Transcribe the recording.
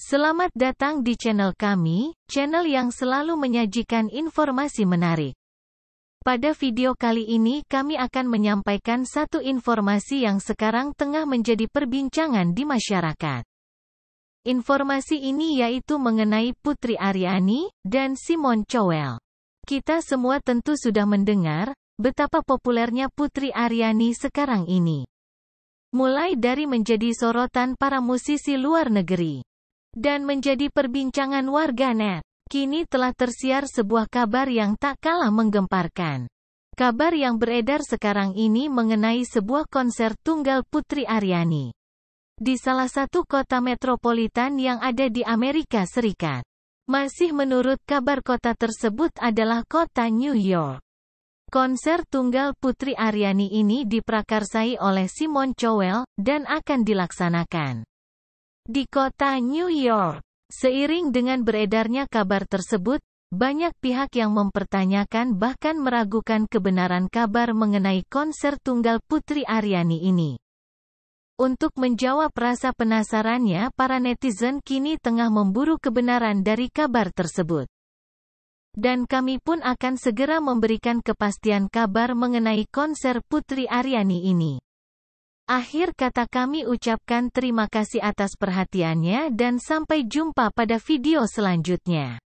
Selamat datang di channel kami, channel yang selalu menyajikan informasi menarik. Pada video kali ini kami akan menyampaikan satu informasi yang sekarang tengah menjadi perbincangan di masyarakat. Informasi ini yaitu mengenai Putri Ariani dan Simon Cowell. Kita semua tentu sudah mendengar betapa populernya Putri Ariani sekarang ini. Mulai dari menjadi sorotan para musisi luar negeri dan menjadi perbincangan warganet. Kini telah tersiar sebuah kabar yang tak kalah menggemparkan. Kabar yang beredar sekarang ini mengenai sebuah konser tunggal Putri Aryani di salah satu kota metropolitan yang ada di Amerika Serikat. Masih menurut kabar kota tersebut adalah kota New York. Konser tunggal Putri Aryani ini diprakarsai oleh Simon Cowell, dan akan dilaksanakan di kota New York. Seiring dengan beredarnya kabar tersebut, banyak pihak yang mempertanyakan bahkan meragukan kebenaran kabar mengenai konser tunggal Putri Aryani ini. Untuk menjawab rasa penasarannya, para netizen kini tengah memburu kebenaran dari kabar tersebut. Dan kami pun akan segera memberikan kepastian kabar mengenai konser Putri Aryani ini. Akhir kata kami ucapkan terima kasih atas perhatiannya dan sampai jumpa pada video selanjutnya.